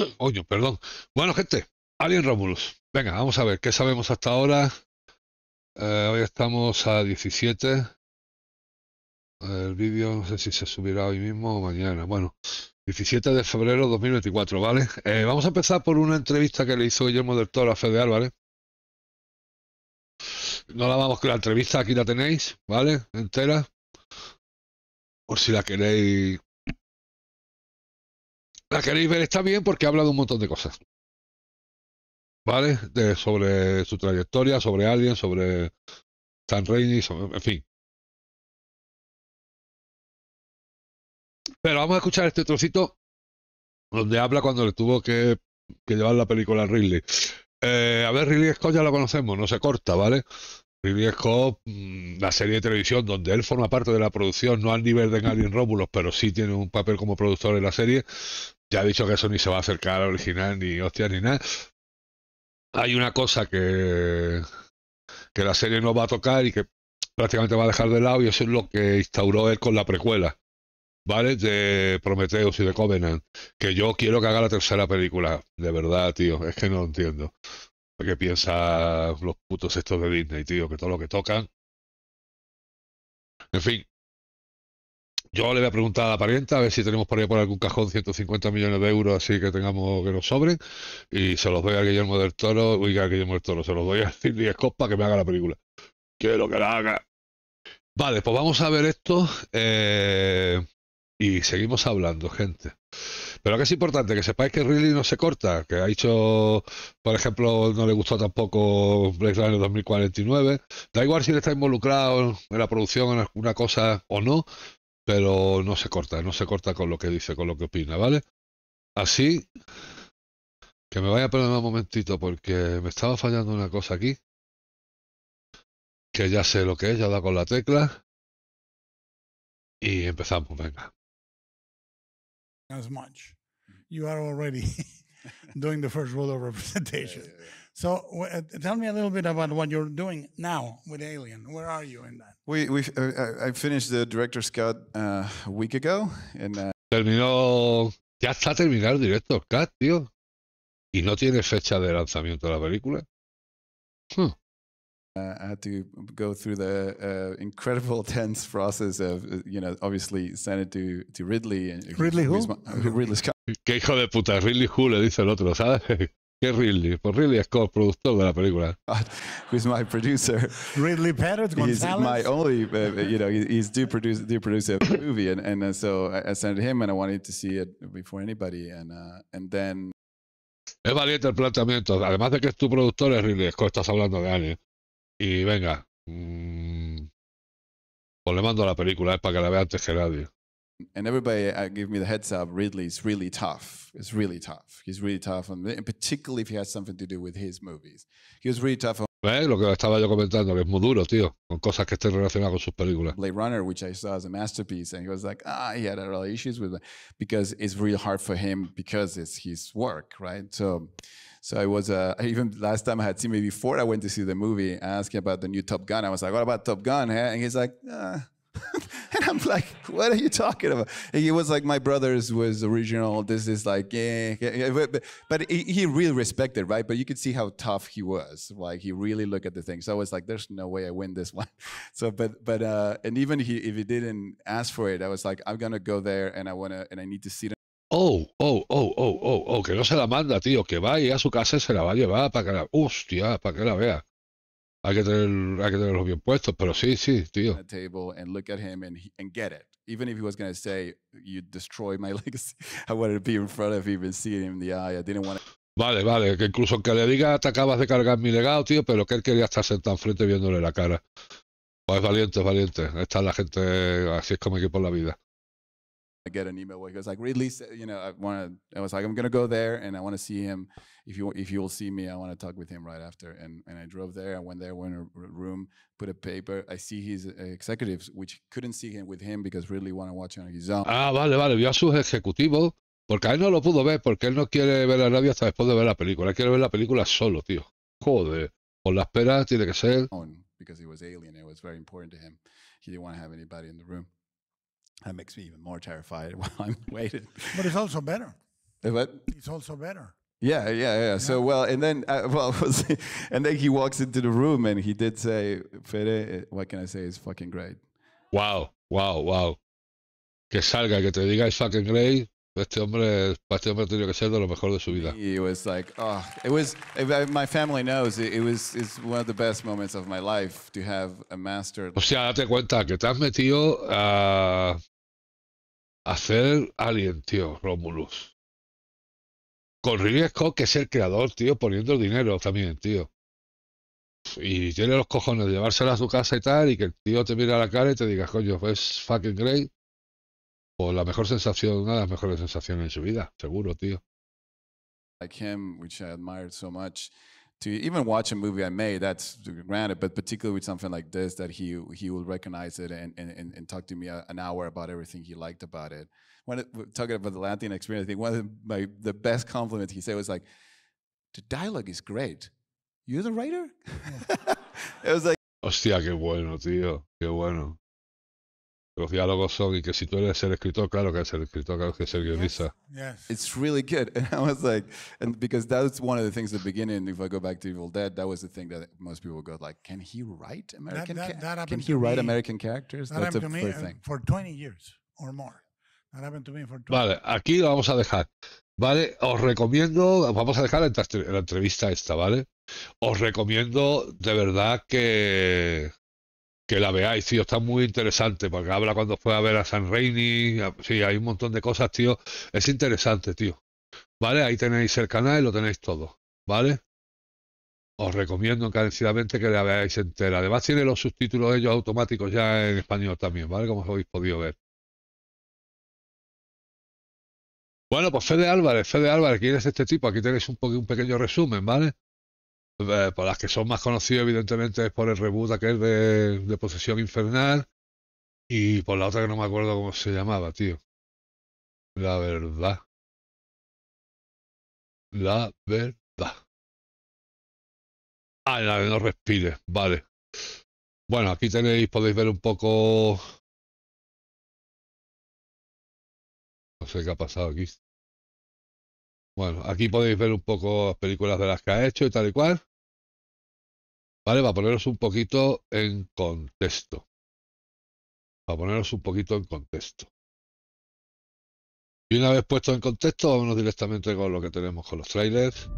Oño, perdón. Bueno, gente, Alien Romulus. Venga, vamos a ver qué sabemos hasta ahora. Eh, hoy estamos a 17. El vídeo no sé si se subirá hoy mismo o mañana. Bueno, 17 de febrero de 2024, ¿vale? Eh, vamos a empezar por una entrevista que le hizo Guillermo del Toro a Fede Álvarez. No la vamos con la entrevista, aquí la tenéis, ¿vale? Entera. Por si la queréis la queréis ver está bien porque habla de un montón de cosas. ¿Vale? De, sobre su trayectoria, sobre Alien, sobre Stan Raimi, en fin. Pero vamos a escuchar este trocito donde habla cuando le tuvo que, llevar la película a Ridley. Eh, a ver, Ridley Scott ya lo conocemos, no se corta, ¿vale? Ridley Scott, mm, la serie de televisión donde él forma parte de la producción, no al nivel de Alien Rómulos, pero sí tiene un papel como productor en la serie. Ya ha dicho que eso ni se va a acercar al original, ni hostia, ni nada. Hay una cosa que, que la serie no va a tocar y que prácticamente va a dejar de lado, y eso es lo que instauró él con la precuela. ¿vale? De Prometheus y de Covenant. Que yo quiero que haga la tercera película. De verdad, tío. Es que no lo entiendo. ¿Qué piensan los putos estos de Disney, tío? Que todo lo que tocan. En fin. Yo le voy a preguntar a la parienta a ver si tenemos por ahí por algún cajón 150 millones de euros así que tengamos que nos sobren. Y se los doy a Guillermo del Toro. Oiga, Guillermo del Toro, se los doy a Sidney Scott para que me haga la película. Quiero que la haga. Vale, pues vamos a ver esto. Eh, y seguimos hablando, gente. Pero que es importante, que sepáis que Ridley no se corta, que ha hecho, por ejemplo, no le gustó tampoco Blade Runner 2049. Da igual si le está involucrado en la producción, en alguna cosa o no, pero no se corta, no se corta con lo que dice, con lo que opina, ¿vale? Así que me vaya a perder un momentito porque me estaba fallando una cosa aquí. Que ya sé lo que es, ya da con la tecla. Y empezamos, venga. as much. Mm-hmm. You are already doing the first rule of representation. Yeah, yeah, yeah. So uh, tell me a little bit about what you're doing now with Alien. Where are you in that? We we uh, I finished the director's cut uh, a week ago and. Uh, Terminó, ya está terminado el director's cut, tío. Y no tiene fecha de lanzamiento de la película. Hmm. Uh, I had to go through the uh, incredible tense process of, uh, you know, obviously send it to, to Ridley. And, Ridley who? Uh, Ridley Scott. Qué hijo de puta, Ridley Who le dice el otro, ¿sabes? ¿Qué Ridley? Pues Ridley es co productor de la película. Who's my producer. Ridley Gonzalez. He's my only, uh, uh, you know, he's due producer, due producer of the movie. And, and so I sent him and I wanted to see it before anybody. And, uh, and then... Es valiente el planteamiento. Además de que es tu productor, es Ridley Scott, estás hablando de alguien. Y venga, mmm, pues le mando la película, es para que la vea antes que nadie. and everybody uh, give me the heads up Ridley is really tough it's really tough he's really tough on, and particularly if he has something to do with his movies he was really tough on ¿Ves? Lo que estaba yo comentando, que es muy duro, tío, con cosas que estén relacionadas con sus películas. Blade Runner, which I saw as a masterpiece, and he was like, ah, he had a lot of issues with it because it's really hard for him because it's his work, right? So so I was, uh, even last time I had seen, maybe before I went to see the movie, I asked him about the new Top Gun. I was like, what about Top Gun? Eh? And he's like, uh. and I'm like, what are you talking about? And he was like, my brother's was original. This is like, yeah, yeah, eh. But, but he, he really respected, right? But you could see how tough he was. Like he really looked at the thing. So I was like, there's no way I win this one. So, but, but, uh, and even he, if he didn't ask for it, I was like, I'm going to go there and I want to, and I need to see it Oh, oh, oh, oh, oh, oh, que no se la manda, tío, que va y a su casa y se la va a llevar para que la. para que la vea. Hay que, tener, hay que los bien puestos, pero sí, sí, tío. Vale, vale, que incluso aunque le diga te acabas de cargar mi legado, tío, pero que él quería estar sentado enfrente viéndole la cara. Pues valiente, valiente. Está la gente, así es como aquí por la vida. I get an email where he goes like Ridley, you know, I want to. I was like, I'm gonna go there and I want to see him. If you if you'll see me, I want to talk with him right after. And and I drove there. I went there, went in a room, put a paper. I see his uh, executives, which couldn't see him with him because Ridley wanted to watch on his own. Ah, vale, vale. Vio a sus ejecutivos porque a él no lo pudo ver porque él no quiere ver a nadie hasta después de ver la película. Él quiere ver la película solo, tío. Joder, por la espera tiene que ser. Because he was alien, it was very important to him. He didn't want to have anybody in the room. That makes me even more terrified while I'm waiting. But it's also better. But it's also better. Yeah, yeah, yeah. So well, and then uh, well, and then he walks into the room and he did say, "Fede, what can I say? Is fucking great." Wow, wow, wow. Que salga, que te diga es fucking great. Pues este hombre, este hombre que ser de lo mejor de su vida. O sea, date cuenta que te has metido a hacer Alien, tío, Romulus. Con riesgo que es el creador, tío, poniendo el dinero también, tío. Y tiene los cojones de llevársela a su casa y tal, y que el tío te mira a la cara y te diga, coño, es fucking great. o la mejor sensación, una de las mejores sensaciones en su vida, seguro, tío. Like him, which I admired so much. To even watch a movie I made, that's granted, but particularly with something like this, that he he will recognize it and and, and talk to me an hour about everything he liked about it. When it, talking about the Latin experience, I think one of the, my the best compliments he said was like, "The dialogue is great. You're the writer." it was like, "Hostia, qué bueno, tío, qué bueno." Los diálogos son y que si tú eres el escritor, claro que es el escritor, claro que es el guionista. Yes. It's really good. And I was like, and because that's one of the things at the beginning, if I go back to Evil Dead, that was the thing that most people go like, can he write American that, Can he write me. American characters? That that's a to me thing. For 20 years or more. That happened to me for 20 Vale, aquí lo vamos a dejar. Vale, os recomiendo, vamos a dejar la entrevista esta, ¿vale? Os recomiendo de verdad que que la veáis, tío, está muy interesante, porque habla cuando fue a ver a San Raimi, sí, hay un montón de cosas, tío, es interesante, tío. ¿Vale? Ahí tenéis el canal y lo tenéis todo, ¿vale? Os recomiendo encarecidamente que la veáis entera. Además tiene los subtítulos ellos automáticos ya en español también, ¿vale? Como habéis podido ver. Bueno, pues Fede Álvarez, Fede Álvarez, ¿quién es este tipo? Aquí tenéis un, un pequeño resumen, ¿vale? Eh, por las que son más conocidos, evidentemente, es por el reboot aquel de, de Posesión Infernal y por la otra que no me acuerdo cómo se llamaba, tío. La verdad. La verdad. Ah, la de no respire, vale. Bueno, aquí tenéis, podéis ver un poco. No sé qué ha pasado aquí. Bueno, aquí podéis ver un poco las películas de las que ha hecho y tal y cual. ¿Vale? Para poneros un poquito en contexto. Para poneros un poquito en contexto. Y una vez puesto en contexto, vámonos directamente con lo que tenemos con los trailers.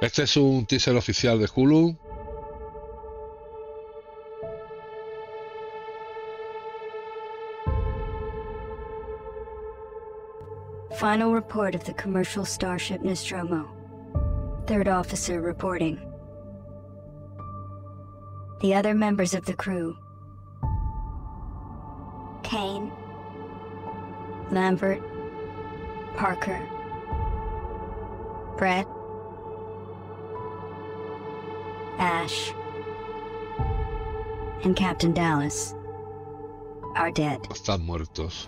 Este es un teaser oficial de Hulu. Final report of the commercial starship Nostromo. Third officer reporting. The other members of the crew. Kane. Lambert. Parker. Brett. Ash. And Captain Dallas are dead. Están muertos.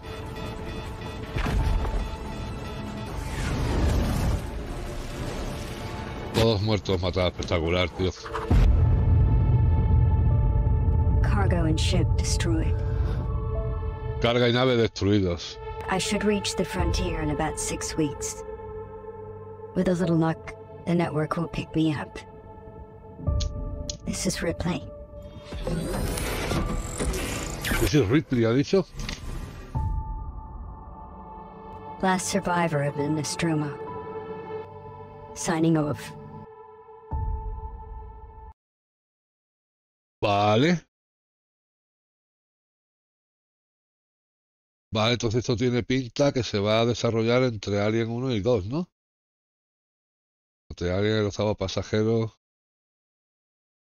Todos muertos matados, espectacular, tío. Cargo and ship destroyed. Carga y nave destruidos. I should reach the frontier in about six weeks. With a little luck, the network will pick me up. This is Ripley. This is Ripley, ha dicho. Last survivor of the Nostromo. Signing off. Vale. Vale, entonces esto tiene pinta que se va a desarrollar entre Alien 1 y 2, ¿no? Entre Alien el octavo pasajero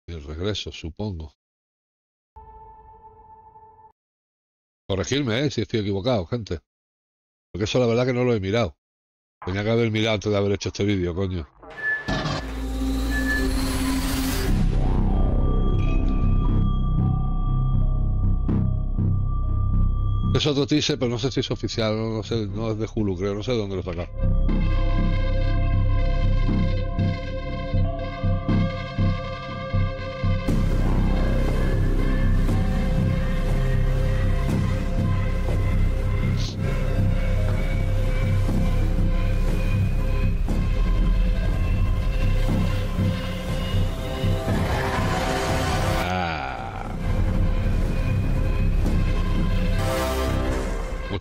y el regreso, supongo. Corregirme, ¿eh? Si estoy equivocado, gente. Porque eso la verdad que no lo he mirado. Tenía que haber mirado antes de haber hecho este vídeo, coño. Es otro teaser, pero no sé si es oficial, no, sé, no es de Hulu, creo, no sé de dónde lo sacaron.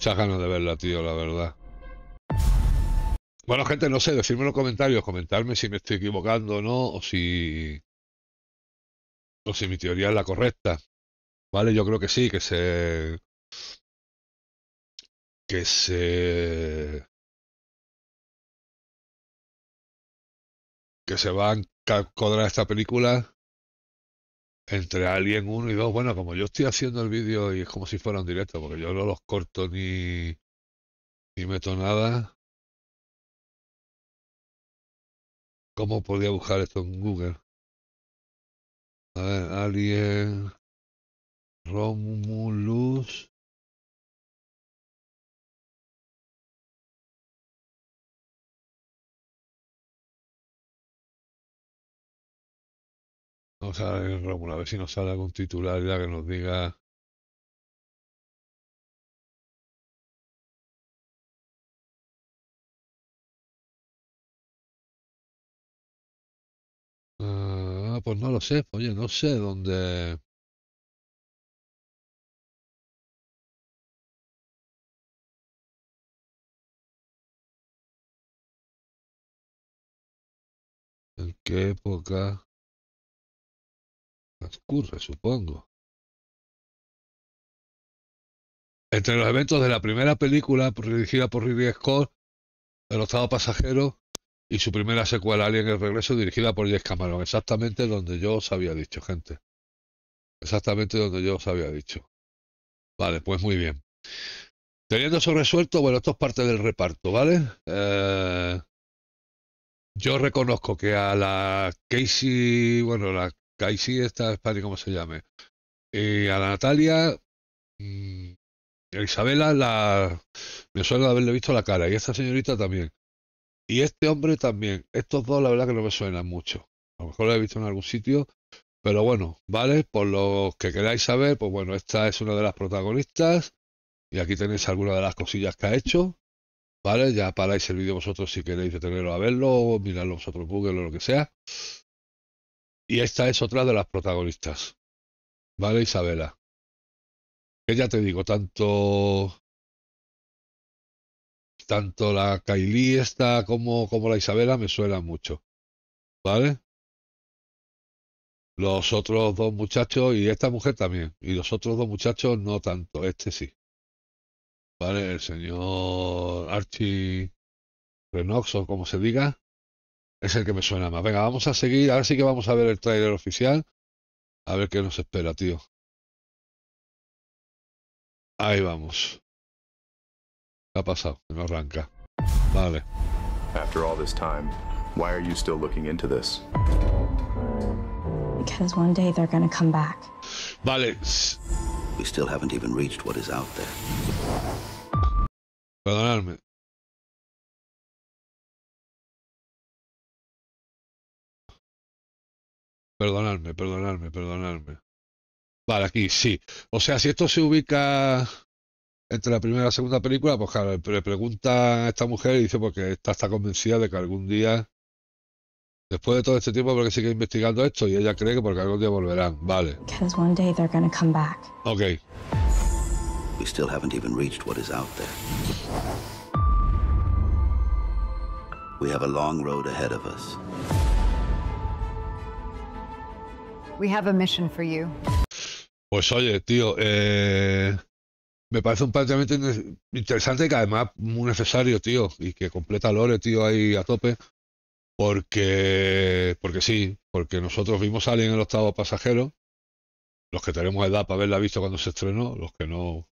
muchas ganas de verla, tío, la verdad. Bueno, gente, no sé, decirme en los comentarios, comentarme si me estoy equivocando o no, o si. O si mi teoría es la correcta. Vale, yo creo que sí, que se. Que se. Que se va a encodrar esta película entre Alien 1 y 2, bueno, como yo estoy haciendo el vídeo y es como si fuera un directo, porque yo no los corto ni, ni meto nada. ¿Cómo podía buscar esto en Google? A ver, Alien Romulus Vamos a ver a ver si nos sale algún titular ya que nos diga. Ah, pues no lo sé, oye, no sé dónde. ¿En qué época? transcurre, supongo. Entre los eventos de la primera película dirigida por Ridley Scott, El octavo pasajero, y su primera secuela, Alien el regreso, dirigida por James Cameron, exactamente donde yo os había dicho, gente. Exactamente donde yo os había dicho. Vale, pues muy bien. Teniendo eso resuelto, bueno, esto es parte del reparto, ¿vale? Eh, yo reconozco que a la Casey, bueno, la sí, esta padre como se llame, eh, a la Natalia, mm, Isabela, la, me suena haberle visto la cara, y esta señorita también. Y este hombre también. Estos dos, la verdad que no me suenan mucho. A lo mejor lo he visto en algún sitio, pero bueno, vale, por lo que queráis saber, pues bueno, esta es una de las protagonistas. Y aquí tenéis algunas de las cosillas que ha hecho. ¿Vale? Ya paráis el vídeo vosotros si queréis detenerlo a verlo, o mirarlo vosotros en Google o lo que sea. Y esta es otra de las protagonistas. ¿Vale, Isabela? Que ya te digo, tanto. Tanto la Kylie esta como, como la Isabela me suenan mucho. ¿Vale? Los otros dos muchachos y esta mujer también. Y los otros dos muchachos no tanto, este sí. ¿Vale? El señor Archie Renox o como se diga. Es el que me suena más. Venga, vamos a seguir. Ahora sí que vamos a ver el tráiler oficial. A ver qué nos espera, tío. Ahí vamos. ¿Qué ha pasado? No arranca. Vale. After all this time, why are you still looking into this? Because one day they're going to come back. Vale. We still haven't even reached what is out there. Perdonadme. Perdonadme, perdonadme, perdonadme. Vale, aquí sí. O sea, si esto se ubica entre la primera y la segunda película, pues claro, le pregunta a esta mujer y dice porque pues está, está convencida de que algún día, después de todo este tiempo, porque sigue investigando esto y ella cree que porque algún día volverán. Vale. Porque Ok. We have a long road ahead of We have a mission for you. Pues oye, tío, eh, me parece un planteamiento interesante que además muy necesario, tío, y que completa Lore, tío, ahí a tope. Porque, porque sí, porque nosotros vimos a alguien en el octavo pasajero, los que tenemos edad para haberla visto cuando se estrenó, los que no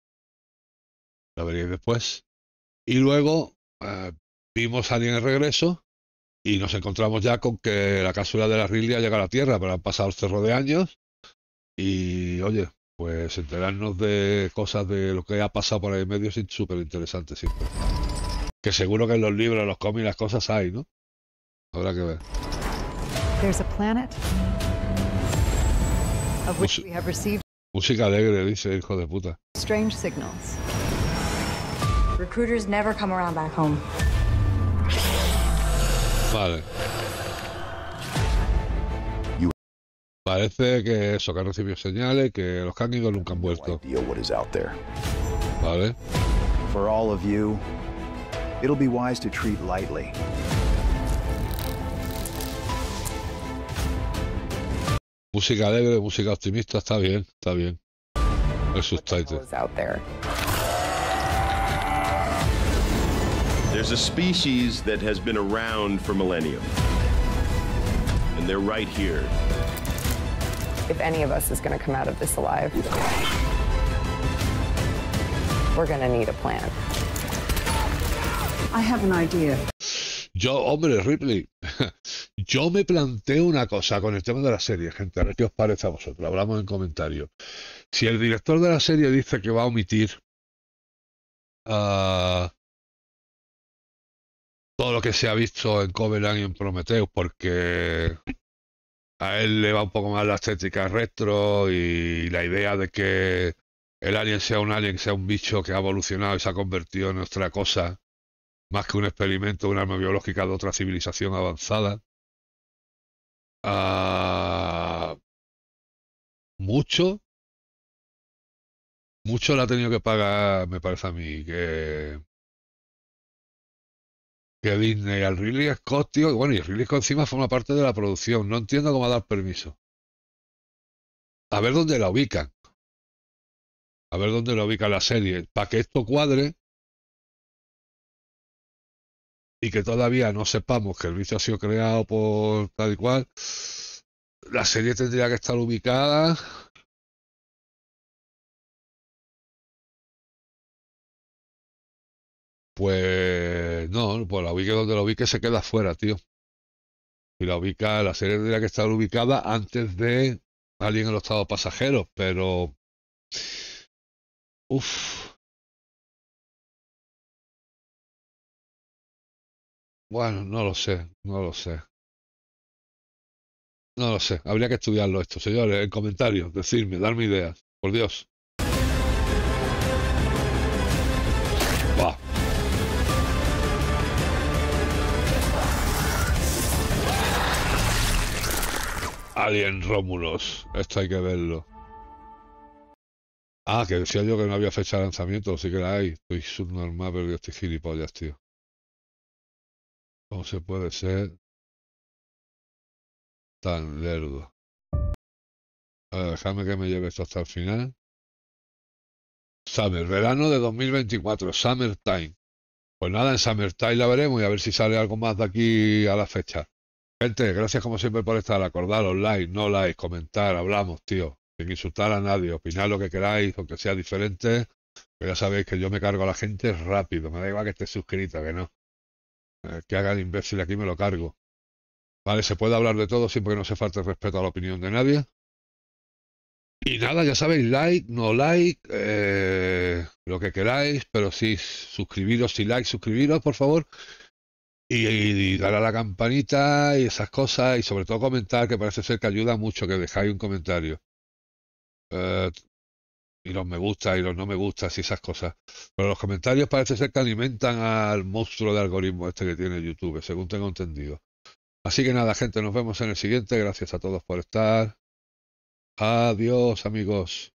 la veréis después. Y luego eh, vimos a alguien en regreso, y nos encontramos ya con que la cápsula de la Rilia llega a la Tierra, pero han pasado el cerro de años y oye, pues enterarnos de cosas de lo que ha pasado por ahí en medio es súper interesante siempre. Que seguro que en los libros, los cómics, las cosas hay, ¿no? Habrá que ver. Música alegre, dice hijo de puta. Strange signals. Recruiters never come around back home. Vale. Parece que eso, que han recibido señales, que los ido nunca han vuelto. Vale. Música alegre, música optimista, está bien, está bien. El subtitle. There's a species that has been around for millennia, and they're right here. If any of us is going to come out of this alive, we're going to need a plan. I have an idea. Yo, hombre, Ripley, yo me planteo una cosa con el tema de la serie, gente, a ver qué os parece a vosotros, hablamos en comentarios. Si el director de la serie dice que va a omitir uh, todo lo que se ha visto en Covenant y en Prometheus, porque a él le va un poco más la estética retro y la idea de que el alien sea un alien, sea un bicho que ha evolucionado y se ha convertido en otra cosa, más que un experimento, un arma biológica de otra civilización avanzada. mucho, mucho la ha tenido que pagar, me parece a mí, que que Disney al Ridley Scott, ...y bueno, y Ridley Scott encima forma parte de la producción, no entiendo cómo dar permiso. A ver dónde la ubican. A ver dónde la ubica la serie, para que esto cuadre y que todavía no sepamos que el bicho ha sido creado por tal y cual. La serie tendría que estar ubicada pues pues, no, pues la ubique donde la ubique se queda fuera, tío. Y la ubica, la serie tendría que estar ubicada antes de alguien en los estados pasajeros, pero. Uff Bueno, no lo sé, no lo sé. No lo sé, habría que estudiarlo esto, señores, en comentarios, decirme, darme ideas, por Dios. Alien Rómulos. Esto hay que verlo. Ah, que decía yo que no había fecha de lanzamiento, sí que la hay. Estoy subnormal, pero yo estoy gilipollas, tío. ¿Cómo se puede ser tan lerdo? A ver, déjame que me lleve esto hasta el final. Summer, verano de 2024, Summertime. Pues nada, en Summertime la veremos y a ver si sale algo más de aquí a la fecha. Gente, gracias como siempre por estar. Acordaros, like, no like, comentar, hablamos, tío. Sin insultar a nadie, opinad lo que queráis, aunque sea diferente. Pero ya sabéis que yo me cargo a la gente rápido. Me da igual que esté suscrita, que no. Eh, que haga el imbécil aquí me lo cargo. Vale, se puede hablar de todo siempre que no se falte respeto a la opinión de nadie. Y nada, ya sabéis, like, no like, eh, lo que queráis, pero sí, suscribiros, si like, suscribiros, por favor y, dar a la campanita y esas cosas y sobre todo comentar que parece ser que ayuda mucho que dejáis un comentario eh, y los me gusta y los no me gusta, y esas cosas pero los comentarios parece ser que alimentan al monstruo de algoritmo este que tiene YouTube según tengo entendido así que nada gente nos vemos en el siguiente gracias a todos por estar adiós amigos